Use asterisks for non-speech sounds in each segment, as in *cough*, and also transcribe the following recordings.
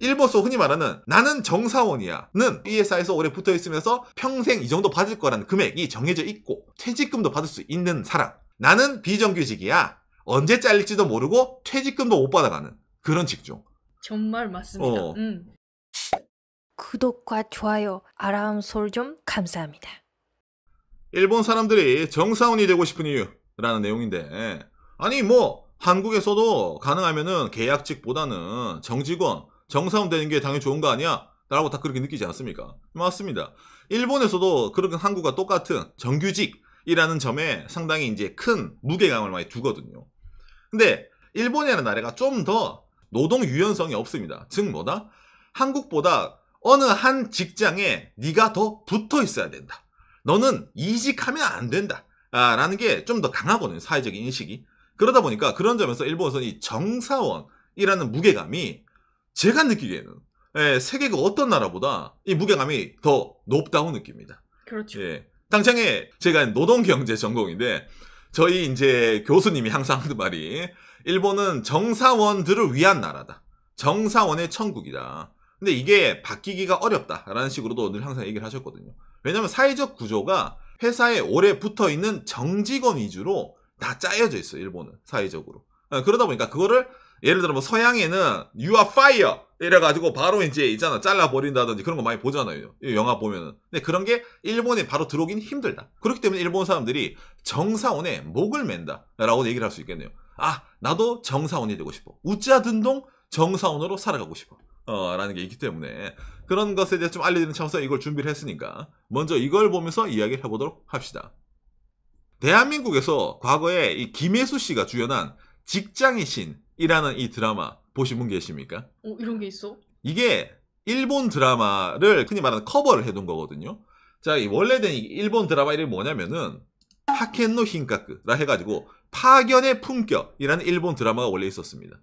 일버소 흔히 말하는 나는 정사원이야 는이 s i 에서 오래 붙어 있으면서 평생 이 정도 받을 거라는 금액이 정해져 있고 퇴직금도 받을 수 있는 사람 나는 비정규직이야 언제 잘릴지도 모르고 퇴직금도 못 받아가는 그런 직종 정말 맞습니다 어. 음. 구독과 좋아요 아람 솔좀 감사합니다 일본 사람들이 정사원이 되고 싶은 이유라는 내용인데 아니 뭐 한국에서도 가능하면은 계약직보다는 정직원 정상화되는 게 당연히 좋은 거 아니야? 라고 다 그렇게 느끼지 않습니까? 맞습니다. 일본에서도 그런 한국과 똑같은 정규직이라는 점에 상당히 이제 큰 무게감을 많이 두거든요. 근데 일본이라는 나라가 좀 더 노동 유연성이 없습니다. 즉 뭐다? 한국보다 어느 한 직장에 네가 더 붙어 있어야 된다. 너는 이직하면 안 된다. 아, 라는 게 좀 더 강하거든요. 사회적인 인식이. 그러다 보니까 그런 점에서 일본에서는 이 정사원이라는 무게감이 제가 느끼기에는 예, 세계가 어떤 나라보다 이 무게감이 더 높다고 느낍니다. 그렇죠. 예. 당장에 제가 노동경제 전공인데 저희 이제 교수님이 항상 하는 말이 일본은 정사원들을 위한 나라다. 정사원의 천국이다. 근데 이게 바뀌기가 어렵다라는 식으로도 늘 항상 얘기를 하셨거든요. 왜냐하면 사회적 구조가 회사에 오래 붙어 있는 정직원 위주로 다 짜여져 있어 요 일본은 사회적으로. 어, 그러다 보니까 그거를 예를 들어 뭐 서양에는 you are fire 이래가지고 바로 이제 있잖아 잘라버린다든지 그런 거 많이 보잖아요 영화 보면은 근데 그런 게 일본에 바로 들어오긴 힘들다 그렇기 때문에 일본 사람들이 정사원에 목을 맨다 라고 얘기를 할 수 있겠네요 아 나도 정사원이 되고 싶어 우짜든동 정사원으로 살아가고 싶어 어, 라는 게 있기 때문에 그런 것에 대해서 좀 알려드리는 차원에서 이걸 준비를 했으니까 먼저 이걸 보면서 이야기를 해보도록 합시다 대한민국에서 과거에 이 김혜수 씨가 주연한 직장의 신 이라는 이 드라마 보신 분 계십니까? 어, 이런 게 있어? 이게 일본 드라마를 흔히 말하는 커버를 해둔 거거든요. 자, 이 원래된 일본 드라마 이름이 뭐냐면은 하켄노 힌카크라 해가지고 파견의 품격이라는 일본 드라마가 원래 있었습니다.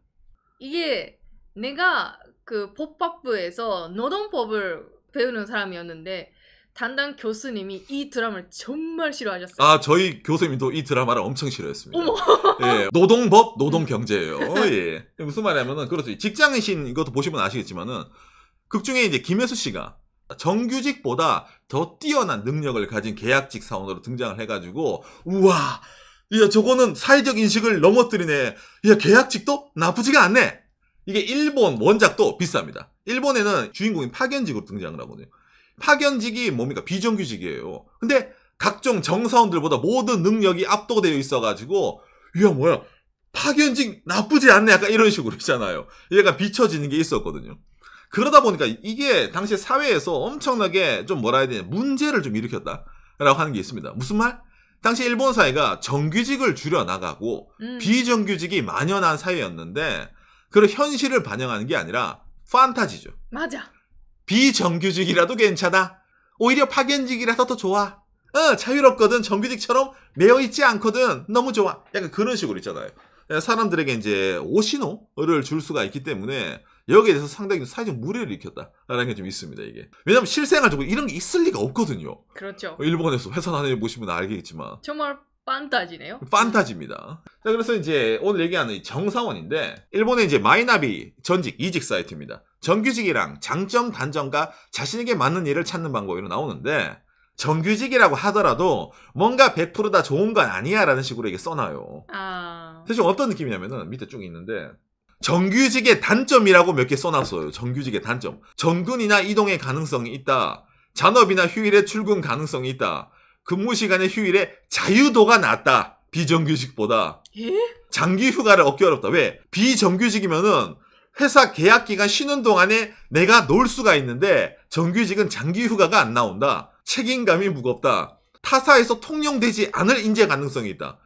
이게 내가 그법학부에서 노동법을 배우는 사람이었는데 담당 교수님이 이 드라마를 정말 싫어하셨어요. 아 저희 교수님도 이 드라마를 엄청 싫어했습니다. 어머. 예, 노동법 노동경제예요. 음. 어, 예. *laughs* 무슨 말이냐면은 그렇죠. 직장인신 이것도 보시면 아시겠지만은 극 중에 이제 김혜수 씨가 정규직보다 더 뛰어난 능력을 가진 계약직 사원으로 등장을 해가지고 우와 야 저거는 사회적 인식을 넘어뜨리네. 야 계약직도 나쁘지가 않네. 이게 일본 원작도 비쌉니다. 일본에는 주인공이 파견직으로 등장을 하거든요. 파견직이 뭡니까? 비정규직이에요. 근데 각종 정사원들보다 모든 능력이 압도되어 있어가지고, 이야, 뭐야. 파견직 나쁘지 않네. 약간 이런 식으로 있잖아요. 얘가 비춰지는 게 있었거든요. 그러다 보니까 이게 당시 사회에서 엄청나게 좀 뭐라 해야 되냐. 문제를 좀 일으켰다라고 하는 게 있습니다. 무슨 말? 당시 일본 사회가 정규직을 줄여나가고 음. 비정규직이 만연한 사회였는데, 그런 현실을 반영하는 게 아니라 판타지죠. 맞아. 비정규직이라도 괜찮아. 오히려 파견직이라서 더 좋아. 어, 자유롭거든. 정규직처럼 매여 있지 않거든. 너무 좋아. 약간 그런 식으로 있잖아요. 예, 사람들에게 이제 오신호를 줄 수가 있기 때문에 여기에 대해서 상당히 사회적 무례를 일으켰다라는 게 좀 있습니다 이게 왜냐면 실생활적으로 이런 게 있을 리가 없거든요 그렇죠 어, 일본에서 회사 다녀 보시면 알겠지만 정말 판타지네요? 판타지입니다. 자, 그래서 이제 오늘 얘기하는 정사원인데, 일본의 이제 마이나비 전직 이직 사이트입니다. 정규직이랑 장점, 단점과 자신에게 맞는 일을 찾는 방법으로 나오는데, 정규직이라고 하더라도 뭔가 100%다 좋은 건 아니야 라는 식으로 이게 써놔요. 아... 사실 어떤 느낌이냐면은 밑에 쭉 있는데, 정규직의 단점이라고 몇 개 써놨어요. 정규직의 단점. 전근이나 이동의 가능성이 있다. 잔업이나 휴일에 출근 가능성이 있다. 근무 시간의 휴일에 자유도가 낮다. 비정규직보다. 예? 장기 휴가를 얻기 어렵다. 왜? 비정규직이면은 회사 계약 기간 쉬는 동안에 내가 놀 수가 있는데 정규직은 장기 휴가가 안 나온다. 책임감이 무겁다. 타사에서 통용되지 않을 인재 가능성이 있다.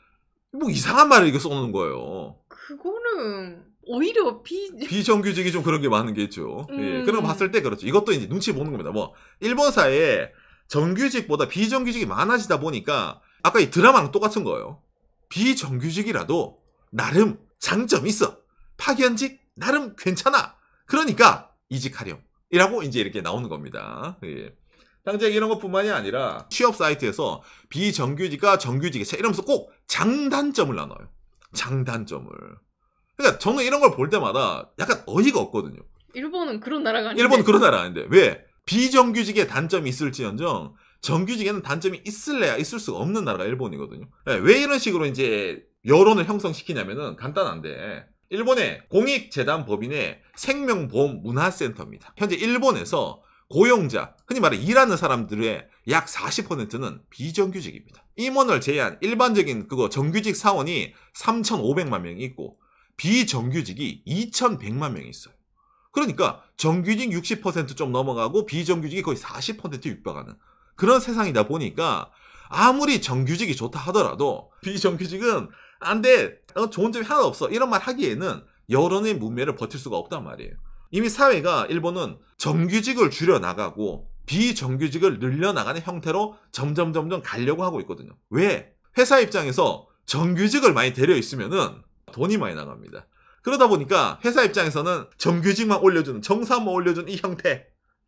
뭐 이상한 말을 이게 써놓는 거예요. 그거는 오히려 비... 비정규직이 좀 그런 게 많은 게 있죠. 예. 음... 예, 그런 봤을 때 그렇죠. 이것도 이제 눈치 보는 겁니다. 뭐 일본사에 정규직보다 비정규직이 많아지다 보니까 아까 이 드라마랑 똑같은 거예요. 비정규직이라도 나름 장점 있어. 파견직 나름 괜찮아. 그러니까 이직하렴. 이라고 이제 이렇게 나오는 겁니다. 예. 당장 이런 것뿐만이 아니라 취업 사이트에서 비정규직과 정규직의 차 이러면서 꼭 장단점을 나눠요. 장단점을. 그러니까 저는 이런 걸 볼 때마다 약간 어이가 없거든요. 일본은 그런 나라가 아닌데. 일본은 그런 나라 아닌데. 왜? 비정규직의 단점이 있을지언정 정규직에는 단점이 있을래야 있을 수가 없는 나라가 일본이거든요. 네, 왜 이런 식으로 이제 여론을 형성시키냐면은 간단한데 일본의 공익재단법인의 생명보험 문화센터입니다. 현재 일본에서 고용자, 흔히 말해 일하는 사람들의 약 40%는 비정규직입니다. 임원을 제외한 일반적인 그거 정규직 사원이 3,500만 명이 있고 비정규직이 2,100만 명이 있어요. 그러니까 정규직 60%좀 넘어가고 비정규직이 거의 40% 육박하는 그런 세상이다 보니까 아무리 정규직이 좋다 하더라도 비정규직은 안 돼. 어, 좋은 점이 하나도 없어. 이런 말 하기에는 여론의 문매를 버틸 수가 없단 말이에요. 이미 사회가 일본은 정규직을 줄여나가고 비정규직을 늘려나가는 형태로 점점 점점 가려고 하고 있거든요. 왜? 회사 입장에서 정규직을 많이 데려 있으면은 돈이 많이 나갑니다. 그러다 보니까 회사 입장에서는 정규직만 올려주는 정사만 올려주는 이 형태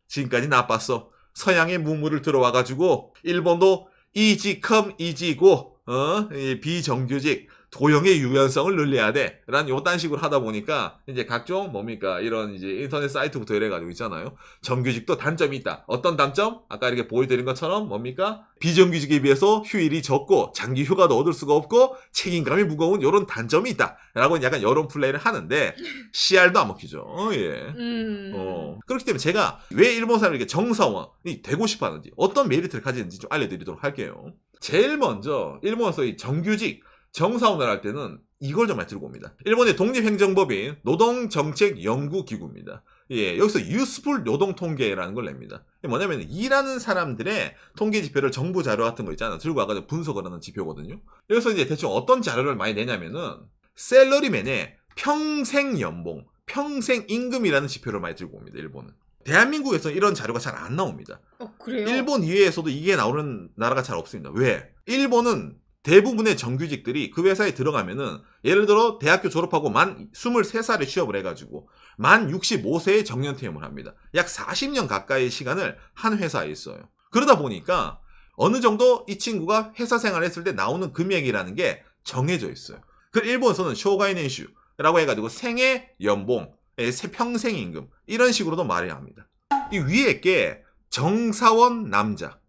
지금까지 나빴어. 서양의 무물을 들어와가지고 일본도 이지컴 이지고 어? 비정규직 도형의 유연성을 늘려야 돼. 라는 요딴 식으로 하다 보니까 이제 각종 뭡니까? 이런 이제 인터넷 사이트부터 이래가지고 있잖아요. 정규직도 단점이 있다. 어떤 단점? 아까 이렇게 보여드린 것처럼 뭡니까? 비정규직에 비해서 휴일이 적고 장기 휴가도 얻을 수가 없고 책임감이 무거운 요런 단점이 있다. 라고 약간 여론 플레이를 하는데 CR도 안 먹히죠. 어, 예. 음... 어. 그렇기 때문에 제가 왜 일본 사람이 이렇게 정사원이 되고 싶어 하는지 어떤 메리트를 가지는지 좀 알려드리도록 할게요. 제일 먼저 일본에서 이 정규직 정사원을 할 때는 이걸 좀 많이 들고 옵니다. 일본의 독립행정법인 노동정책연구기구입니다. 예, 여기서 유스풀 노동 통계라는 걸 냅니다. 뭐냐면 일하는 사람들의 통계 지표를 정부 자료 같은 거 있잖아. 들고 와가지고 분석을 하는 지표거든요. 여기서 이제 대충 어떤 자료를 많이 내냐면은 셀러리맨의 평생 연봉, 평생 임금이라는 지표를 많이 들고 옵니다. 일본은. 대한민국에서 이런 자료가 잘 안 나옵니다. 어, 그래요? 일본 이외에서도 이게 나오는 나라가 잘 없습니다. 왜? 일본은 대부분의 정규직들이 그 회사에 들어가면은 예를 들어 대학교 졸업하고 만 23살에 취업을 해가지고 만 65세에 정년퇴임을 합니다. 약 40년 가까이 의 시간을 한 회사에 있어요. 그러다 보니까 어느 정도 이 친구가 회사 생활을 했을 때 나오는 금액이라는 게 정해져 있어요. 그 일본에서는 쇼가이넨슈라고 해가지고 생애 연봉, 예, 평생 임금 이런 식으로도 말해야 합니다. 이 위에 게 정사원 남자,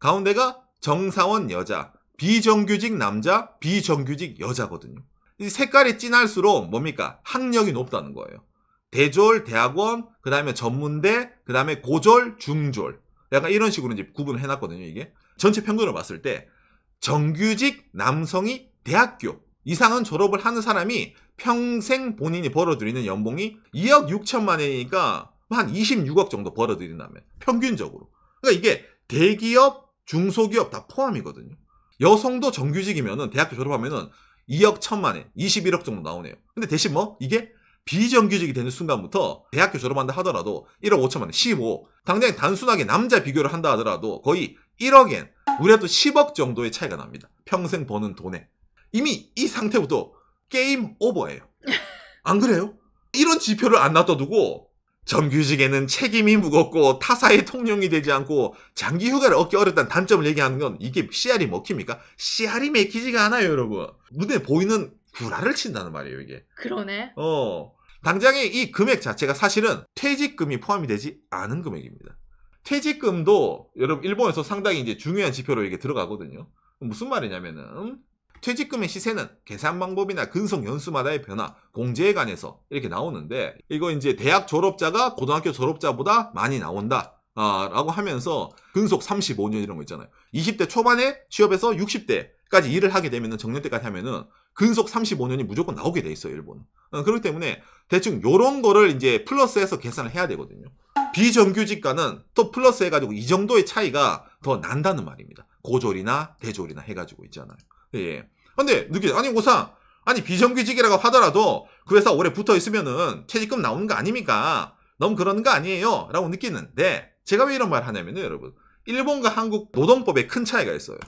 가운데가 정사원 여자, 비정규직 남자, 비정규직 여자거든요. 색깔이 진할수록 뭡니까? 학력이 높다는 거예요. 대졸, 대학원, 그 다음에 전문대, 그 다음에 고졸, 중졸. 약간 이런 식으로 이제 구분을 해놨거든요, 이게. 전체 평균을 봤을 때 정규직 남성이 대학교 이상은 졸업을 하는 사람이 평생 본인이 벌어들이는 연봉이 2억 6천만 원이니까 한 26억 정도 벌어들인다면 평균적으로. 그러니까 이게 대기업, 중소기업 다 포함이거든요. 여성도 정규직이면은 대학교 졸업하면은 2억 천만에 21억 정도 나오네요. 근데 대신 뭐 이게 비정규직이 되는 순간부터 대학교 졸업한다 하더라도 1억 5천만에 15. 억 당장 단순하게 남자 비교를 한다 하더라도 거의 1억엔 우리가또 10억 정도의 차이가 납니다. 평생 버는 돈에. 이미 이 상태부터 게임 오버예요. *laughs* 안 그래요? 이런 지표를 안 놔둬두고 정규직에는 책임이 무겁고 타사의 통용이 되지 않고 장기 휴가를 얻기 어렵다는 단점을 얘기하는 건 이게 씨알이 먹힙니까? 씨알이 맥히지가 않아요, 여러분. 눈에 보이는 구라를 친다는 말이에요, 이게. 그러네. 어. 당장에 이 금액 자체가 사실은 퇴직금이 포함이 되지 않은 금액입니다. 퇴직금도 여러분 일본에서 상당히 이제 중요한 지표로 이게 들어가거든요. 무슨 말이냐면은 퇴직금의 시세는 계산 방법이나 근속 연수마다의 변화, 공제에 관해서 이렇게 나오는데 이거 이제 대학 졸업자가 고등학교 졸업자보다 많이 나온다. 아, 라고 하면서 근속 35년 이런 거 있잖아요. 20대 초반에 취업해서 60대까지 일을 하게 되면 정년 때까지 하면은 근속 35년이 무조건 나오게 돼 있어요, 일본은. 어, 그렇기 때문에 대충 요런 거를 이제 플러스해서 계산을 해야 되거든요. 비정규직과는 또 플러스 해가지고 이 정도의 차이가 더 난다는 말입니다. 고졸이나 대졸이나 해가지고 있잖아요. 예, 예. 근데 느끼 아니 고사 아니 비정규직이라고 하더라도 그 회사 오래 붙어 있으면은 퇴직금 나오는 거 아닙니까? 너무 그러는 거 아니에요? 라고 느끼는데 제가 왜 이런 말 하냐면요 여러분 일본과 한국 노동법에 큰 차이가 있어요.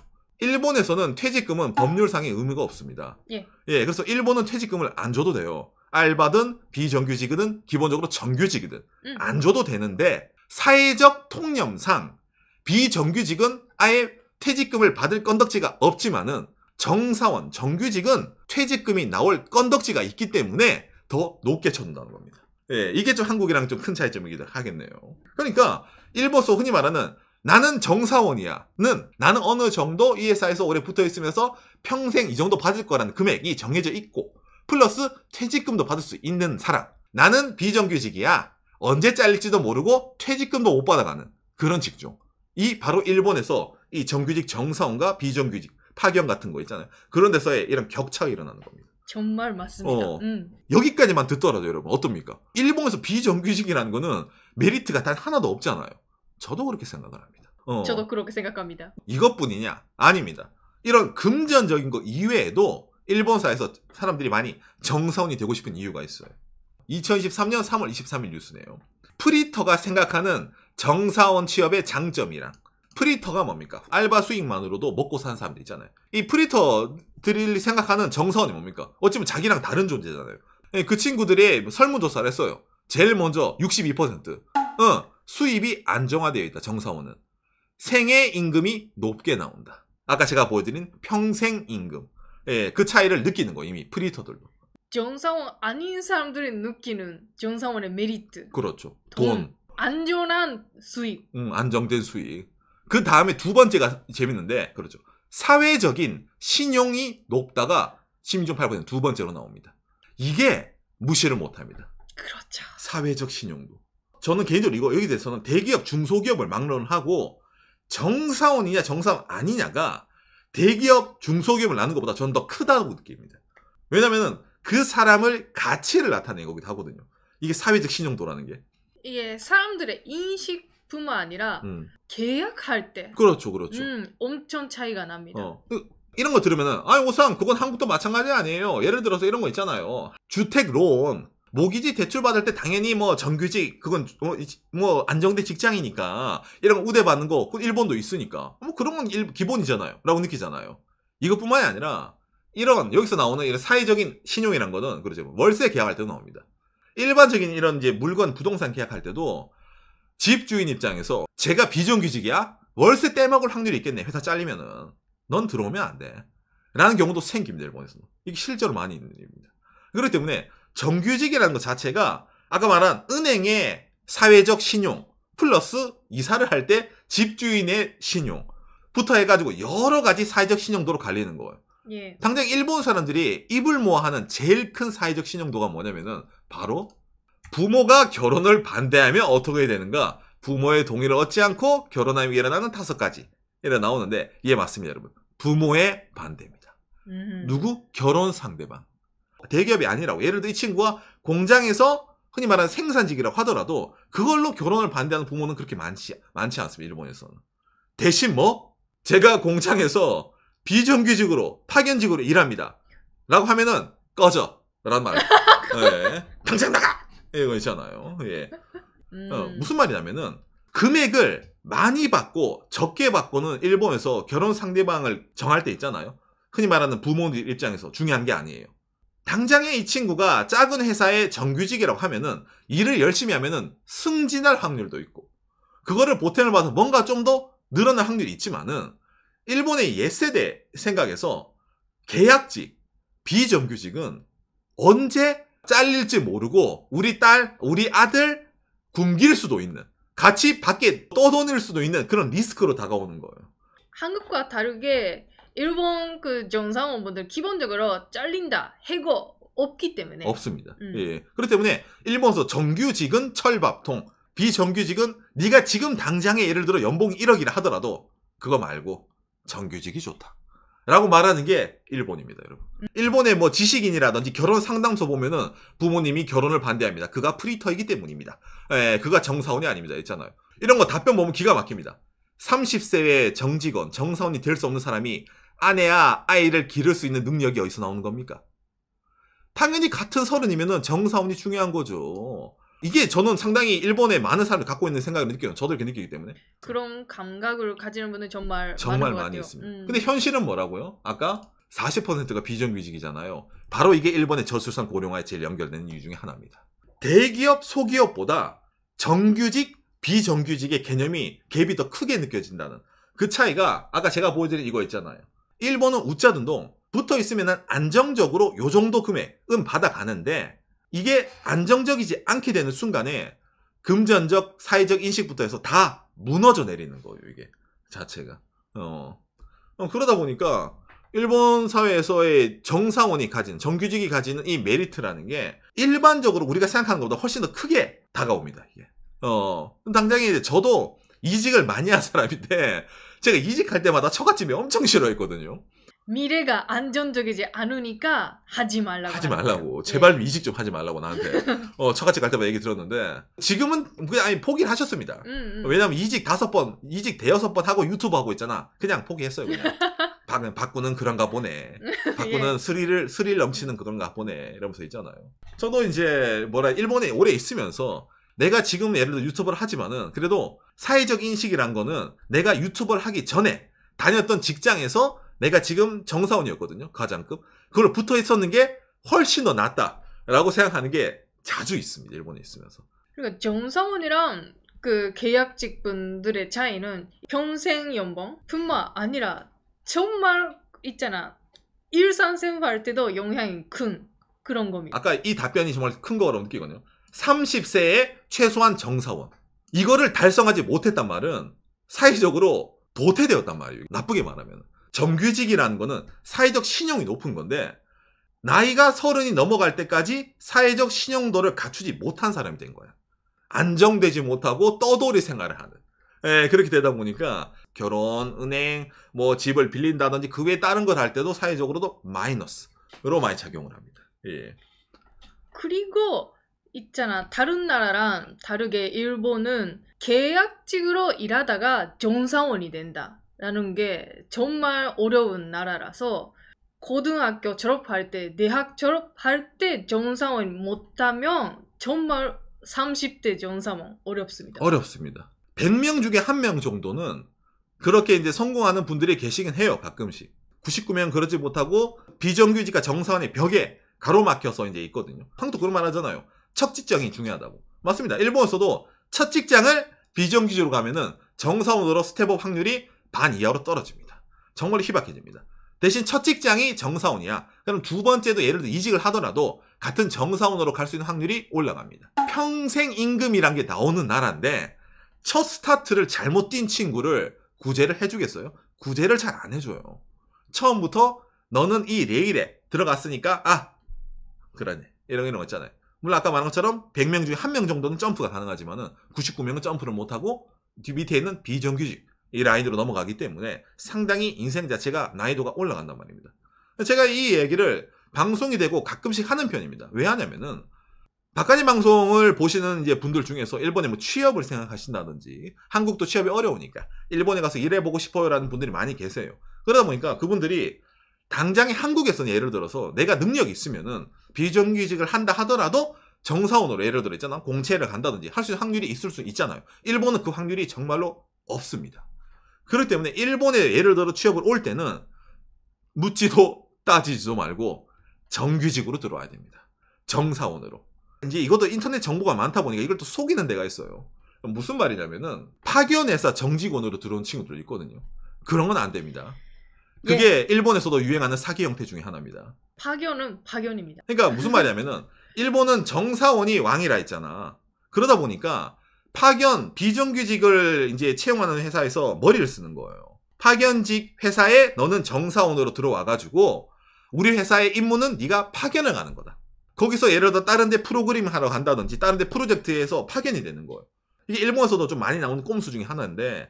일본에서는 퇴직금은 법률상의 의미가 없습니다. 예. 예, 그래서 일본은 퇴직금을 안 줘도 돼요. 알바든 비정규직이든 기본적으로 정규직이든 음. 안 줘도 되는데 사회적 통념상 비정규직은 아예 퇴직금을 받을 건덕지가 없지만은 정사원, 정규직은 퇴직금이 나올 건덕지가 있기 때문에 더 높게 쳐준다는 겁니다. 예, 이게 좀 한국이랑 좀 큰 차이점이기도 하겠네요. 그러니까 일본서 흔히 말하는 나는 정사원이야. 는 나는 어느 정도 이 회사에서 오래 붙어 있으면서 평생 이 정도 받을 거라는 금액이 정해져 있고 플러스 퇴직금도 받을 수 있는 사람. 나는 비정규직이야. 언제 잘릴지도 모르고 퇴직금도 못 받아가는 그런 직종. 이 바로 일본에서 이 정규직 정사원과 비정규직 파견 같은 거 있잖아요. 그런 데서의 이런 격차가 일어나는 겁니다. 정말 맞습니다. 어, 음. 여기까지만 듣더라도 여러분 어떻습니까? 일본에서 비정규직이라는 거는 메리트가 단 하나도 없잖아요. 저도 그렇게 생각을 합니다. 어, 저도 그렇게 생각합니다. 이것뿐이냐? 아닙니다. 이런 금전적인 거 이외에도 일본사에서 사람들이 많이 정사원이 되고 싶은 이유가 있어요. 2 0 2 3년 3월 23일 뉴스네요. 프리터가 생각하는 정사원 취업의 장점이란 프리터가 뭡니까? 알바 수익만으로도 먹고 사는 사람들 있잖아요. 이 프리터들이 생각하는 정서원이 뭡니까? 어쩌면 자기랑 다른 존재잖아요. 예, 그 친구들이 설문조사를 했어요. 제일 먼저 62% 어, 수입이 안정화되어 있다. 정사원은. 생애 임금이 높게 나온다. 아까 제가 보여드린 평생 임금. 예, 그 차이를 느끼는 거 이미 프리터들도. 정사원 아닌 사람들이 느끼는 정사원의 메리트. 그렇죠. 돈. 돈. 안전한 수익. 음, 안정된 수익. 그 다음에 두 번째가 재밌는데 그렇죠. 사회적인 신용이 높다가 심리적 8%두 번째로 나옵니다. 이게 무시를 못합니다. 그렇죠. 사회적 신용도. 저는 개인적으로 이거 여기 대해서는 대기업 중소기업을 막론하고 정사원이냐 정사원 아니냐가 대기업 중소기업을 나는 것보다 저는 더 크다고 느낍니다. 왜냐면은 그 사람을 가치를 나타내는 거기도 하거든요. 이게 사회적 신용도라는 게. 이게 사람들의 인식 뿐만 아니라 음. 계약할 때 그렇죠, 그렇죠. 음, 엄청 차이가 납니다. 어. 그, 이런 거 들으면은 아, 오상 그건 한국도 마찬가지 아니에요. 예를 들어서 이런 거 있잖아요. 주택 론 모기지 대출 받을 때 당연히 뭐 정규직 그건 뭐, 뭐 안정된 직장이니까 이런 거 우대 받는 거 일본도 있으니까 뭐 그런 건 일, 기본이잖아요라고 느끼잖아요. 이것뿐만이 아니라 이런 여기서 나오는 이런 사회적인 신용이란 거는 그러죠 월세 계약할 때도 나옵니다. 일반적인 이런 이제 물건 부동산 계약할 때도 집주인 입장에서 제가 비정규직이야? 월세 떼먹을 확률이 있겠네. 회사 잘리면은. 넌 들어오면 안 돼. 라는 경우도 생깁니다. 일본에서는. 이게 실제로 많이 있는 일입니다. 그렇기 때문에 정규직이라는 것 자체가 아까 말한 은행의 사회적 신용 플러스 이사를 할 때 집주인의 신용부터 해가지고 여러 가지 사회적 신용도로 갈리는 거예요. 예. 당장 일본 사람들이 입을 모아하는 제일 큰 사회적 신용도가 뭐냐면은 바로 부모가 결혼을 반대하면 어떻게 되는가? 부모의 동의를 얻지 않고 결혼하면 일어나는 다섯 가지. 이래 나오는데, 이 예, 맞습니다, 여러분. 부모의 반대입니다. 음. 누구? 결혼 상대방. 대기업이 아니라고. 예를 들어 이 친구가 공장에서 흔히 말하는 생산직이라고 하더라도 그걸로 결혼을 반대하는 부모는 그렇게 많지, 많지 않습니다. 일본에서는. 대신 뭐? 제가 공장에서 비정규직으로 파견직으로 일합니다. 라고 하면은 꺼져. 라는 말. *laughs* 네. 당장 나가! 이거 있잖아요. 예. 음. 어, 무슨 말이냐면은 금액을 많이 받고 적게 받고는 일본에서 결혼 상대방을 정할 때 있잖아요. 흔히 말하는 부모님 입장에서 중요한 게 아니에요. 당장에 이 친구가 작은 회사의 정규직이라고 하면은 일을 열심히 하면은 승진할 확률도 있고 그거를 보탬을 받아서 뭔가 좀 더 늘어날 확률이 있지만은 일본의 옛세대 생각에서 계약직, 비정규직은 언제 잘릴지 모르고 우리 딸, 우리 아들 굶길 수도 있는 같이 밖에 떠돌릴 수도 있는 그런 리스크로 다가오는 거예요. 한국과 다르게 일본 그 정상원분들 기본적으로 잘린다, 해고 없기 때문에 없습니다. 음. 예. 그렇기 때문에 일본에서 정규직은 철밥통, 비정규직은 네가 지금 당장에 예를 들어 연봉 1억이라 하더라도 그거 말고 정규직이 좋다. 라고 말하는 게 일본입니다, 여러분. 음. 일본의 뭐 지식인이라든지 결혼 상담소 보면은 부모님이 결혼을 반대합니다. 그가 프리터이기 때문입니다. 예, 그가 정사원이 아닙니다. 있잖아요. 이런 거 답변 보면 기가 막힙니다. 30세의 정직원, 정사원이 될 수 없는 사람이 아내야 아이를 기를 수 있는 능력이 어디서 나오는 겁니까? 당연히 같은 서른이면은 정사원이 중요한 거죠. 이게 저는 상당히 일본의 많은 사람들이 갖고 있는 생각을 느껴요. 저도 이렇게 느끼기 때문에. 그런 감각을 가지는 분은 정말 정말 많이 있습니다. 음. 근데 현실은 뭐라고요? 아까 40%가 비정규직이잖아요. 바로 이게 일본의 저출산 고령화에 제일 연결되는 이유 중에 하나입니다. 대기업, 소기업보다 정규직, 비정규직의 개념이 갭이 더 크게 느껴진다는 그 차이가 아까 제가 보여드린 이거 있잖아요. 일본은 우짜둔동 붙어 있으면 안정적으로 요 정도 금액은 받아가는데 이게 안정적이지 않게 되는 순간에 금전적, 사회적 인식부터 해서 다 무너져 내리는 거예요, 이게. 자체가. 어. 어 그러다 보니까 일본 사회에서의 정상원이 가진, 정규직이 가지는 이 메리트라는 게 일반적으로 우리가 생각하는 것보다 훨씬 더 크게 다가옵니다, 이게. 어. 당장에 이제 저도 이직을 많이 한 사람인데, 제가 이직할 때마다 처갓집이 엄청 싫어했거든요. 미래가 안정적이지 않으니까 하지 말라고. 하지 말라고. 예. 제발 이직 좀 하지 말라고 나한테. *laughs* 어, 처갓집 갈 때마다 얘기 들었는데 지금은 그냥 아니 포기를 하셨습니다. 음, 음. 왜냐면 이직 다섯 번, 이직 대여섯 번 하고 유튜브 하고 있잖아. 그냥 포기했어요, 그냥. *laughs* 박, 바꾸는 그런가 보네. 바꾸는 *laughs* 예. 스릴을 스릴 넘치는 그런가 보네. 이러면서 있잖아요. 저도 이제 뭐라 일본에 오래 있으면서 내가 지금 예를 들어 유튜브를 하지만은 그래도 사회적 인식이란 거는 내가 유튜브를 하기 전에 다녔던 직장에서 내가 지금 정사원이었거든요. 가장급. 그걸 붙어 있었는 게 훨씬 더 낫다라고 생각하는 게 자주 있습니다. 일본에 있으면서. 그러니까 정사원이랑 그 계약직 분들의 차이는 평생 연봉뿐만 아니라 정말 있잖아. 일상생활 때도 영향이 큰 그런 겁니다. 아까 이 답변이 정말 큰 거라고 느끼거든요. 30세에 최소한 정사원. 이거를 달성하지 못했단 말은 사회적으로 도태되었단 말이에요. 나쁘게 말하면. 정규직이라는 거는 사회적 신용이 높은 건데 나이가 서른이 넘어갈 때까지 사회적 신용도를 갖추지 못한 사람이 된 거야. 안정되지 못하고 떠돌이 생활을 하는. 예, 그렇게 되다 보니까 결혼, 은행, 뭐 집을 빌린다든지 그 외에 다른 걸 할 때도 사회적으로도 마이너스로 많이 작용을 합니다. 예. 그리고 있잖아 다른 나라랑 다르게 일본은 계약직으로 일하다가 정사원이 된다. 라는 게 정말 어려운 나라라서 고등학교 졸업할 때, 대학 졸업할 때 정상원 못하면 정말 30대 정상원 어렵습니다. 어렵습니다. 100명 중에 한 명 정도는 그렇게 이제 성공하는 분들이 계시긴 해요, 가끔씩. 99명 그러지 못하고 비정규직과 정상원의 벽에 가로막혀서 이제 있거든요. 황도 그런 말 하잖아요. 첫 직장이 중요하다고. 맞습니다. 일본에서도 첫 직장을 비정규직으로 가면은 정상원으로 스텝업 확률이 반 이하로 떨어집니다. 정말로 희박해집니다. 대신 첫 직장이 정사원이야. 그럼 두 번째도 예를 들어 이직을 하더라도 같은 정사원으로 갈 수 있는 확률이 올라갑니다. 평생 임금이란 게 나오는 나라인데 첫 스타트를 잘못 뛴 친구를 구제를 해주겠어요? 구제를 잘 안 해줘요. 처음부터 너는 이 레일에 들어갔으니까 아 그러네 이런 이런 거 있잖아요. 물론 아까 말한 것처럼 100명 중에 한 명 정도는 점프가 가능하지만 99명은 점프를 못하고 뒤 밑에 있는 비정규직 이 라인으로 넘어가기 때문에 상당히 인생 자체가 난이도가 올라간단 말입니다. 제가 이 얘기를 방송이 되고 가끔씩 하는 편입니다. 왜 하냐면은 바깥의 방송을 보시는 이제 분들 중에서 일본에 뭐 취업을 생각하신다든지 한국도 취업이 어려우니까 일본에 가서 일해보고 싶어요라는 분들이 많이 계세요. 그러다 보니까 그분들이 당장에 한국에서는 예를 들어서 내가 능력이 있으면은 비정규직을 한다 하더라도 정사원으로 예를 들어 있잖아 공채를 간다든지 할 수 있는 확률이 있을 수 있잖아요. 일본은 그 확률이 정말로 없습니다. 그렇기 때문에 일본에 예를 들어 취업을 올 때는 묻지도 *laughs* 따지지도 말고 정규직으로 들어와야 됩니다. 정사원으로. 이제 이것도 인터넷 정보가 많다 보니까 이걸 또 속이는 데가 있어요. 무슨 말이냐면은 파견회사 정직원으로 들어온 친구들 있거든요. 그런 건 안 됩니다. 그게 예. 일본에서도 유행하는 사기 형태 중의 하나입니다. 파견은 파견입니다. 그러니까 무슨 말이냐면은 *laughs* 일본은 정사원이 왕이라 했잖아. 그러다 보니까 파견 비정규직을 이제 채용하는 회사에서 머리를 쓰는 거예요. 파견직 회사에 너는 정사원으로 들어와 가지고 우리 회사의 임무는 네가 파견을 가는 거다. 거기서 예를 들어 다른 데 프로그램 을 하러 간다든지 다른 데 프로젝트에서 파견이 되는 거예요. 이게 일본에서도 좀 많이 나오는 꼼수 중에 하나인데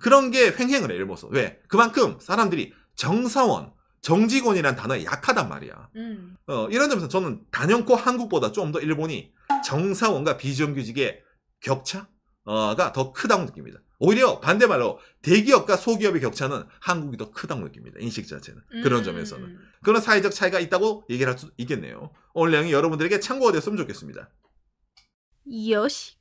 그런 게 횡행을 해 일본에서. 왜? 그만큼 사람들이 정사원, 정직원이란 단어에 약하단 말이야. 음. 어, 이런 점에서 저는 단연코 한국보다 좀 더 일본이 정사원과 비정규직에 격차가 더 크다고 느낍니다. 오히려 반대말로 대기업과 소기업의 격차는 한국이 더 크다고 느낍니다. 인식 자체는. 그런 음. 점에서는. 그런 사회적 차이가 있다고 얘기를 할 수 있겠네요. 오늘 내용이 여러분들에게 참고가 됐으면 좋겠습니다. 여시.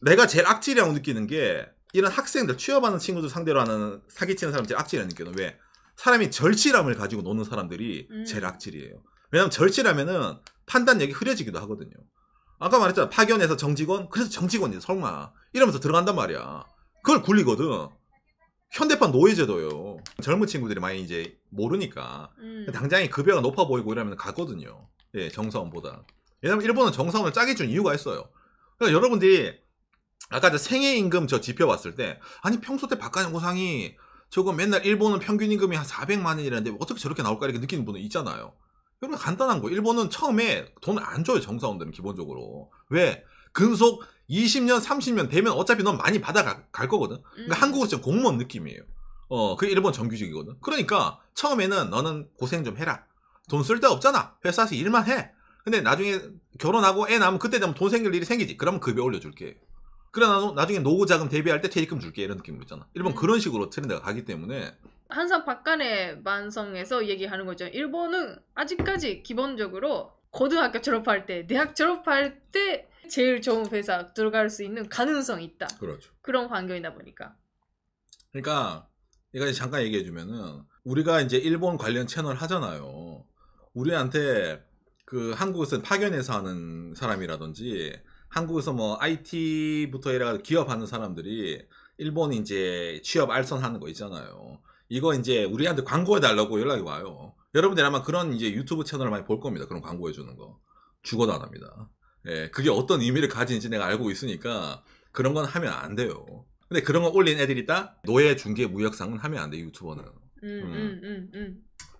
내가 제일 악질이라고 느끼는 게 이런 학생들 취업하는 친구들 상대로 하는 사기치는 사람 제일 악질이라고 느끼는 왜? 사람이 절실함을 가지고 노는 사람들이 음. 제일 악질이에요. 왜냐면 절실하면은 판단력이 흐려지기도 하거든요. 아까 말했잖아. 파견에서 정직원? 그래서 정직원이야, 설마. 이러면서 들어간단 말이야. 그걸 굴리거든. 현대판 노예제도요 젊은 친구들이 많이 이제 모르니까. 음. 당장에 급여가 높아 보이고 이러면 갔거든요. 예, 정사원보다. 왜냐면 일본은 정사원을 짜게 준 이유가 있어요. 그러니까 여러분들이 아까 저 생애임금 저 지표 봤을 때, 아니, 평소 때 바깥연구상이 저거 맨날 일본은 평균 임금이 한 400만 원이라는데 어떻게 저렇게 나올까 이렇게 느끼는 분은 있잖아요. 여러분 그러니까 간단한 거 일본은 처음에 돈을 안 줘요 정사원들은 기본적으로 왜 근속 20년 30년 되면 어차피 넌 많이 받아갈 거거든 그러니까 음. 한국은 진짜 공무원 느낌이에요 어 그게 일본 정규직이거든 그러니까 처음에는 너는 고생 좀 해라 돈 쓸 데 없잖아 회사에서 일만 해 근데 나중에 결혼하고 애 낳으면 그때 되면 돈 생길 일이 생기지 그러면 급여 올려줄게 그래 나 나중에 노후 자금 대비할 때 퇴직금 줄게 이런 느낌으로 있잖아 일본 음. 그런 식으로 트렌드가 가기 때문에 항상 박간의 만성에서 얘기하는 거죠. 일본은 아직까지 기본적으로 고등학교 졸업할 때, 대학 졸업할 때 제일 좋은 회사 들어갈 수 있는 가능성이 있다. 그렇죠. 그런 환경이다 보니까. 그러니까 이거 잠깐 얘기해 주면은 우리가 이제 일본 관련 채널 하잖아요. 우리한테 그 한국에서 파견해서 하는 사람이라든지 한국에서 뭐 IT부터 해라 기업하는 사람들이 일본 이제 취업 알선하는 거 있잖아요. 이거 이제 우리한테 광고해 달라고 연락이 와요. 여러분들 아마 그런 이제 유튜브 채널을 많이 볼 겁니다. 그런 광고해 주는 거. 죽어도 안 합니다. 예, 그게 어떤 의미를 가진지 내가 알고 있으니까 그런 건 하면 안 돼요. 근데 그런 거 올린 애들이 다 노예 중개 무역상은 하면 안 돼, 유튜버는. 음, 음, 음, 음. 음.